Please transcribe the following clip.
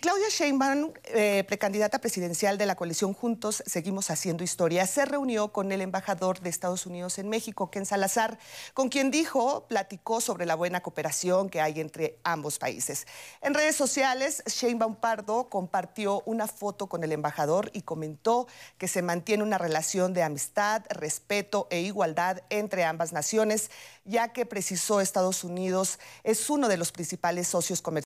Claudia Sheinbaum, eh, precandidata presidencial de la coalición Juntos Seguimos Haciendo Historia, se reunió con el embajador de Estados Unidos en México, Ken Salazar, con quien dijo, platicó sobre la buena cooperación que hay entre ambos países. En redes sociales, Sheinbaum Pardo compartió una foto con el embajador y comentó que se mantiene una relación de amistad, respeto e igualdad entre ambas naciones, ya que precisó Estados Unidos es uno de los principales socios comerciales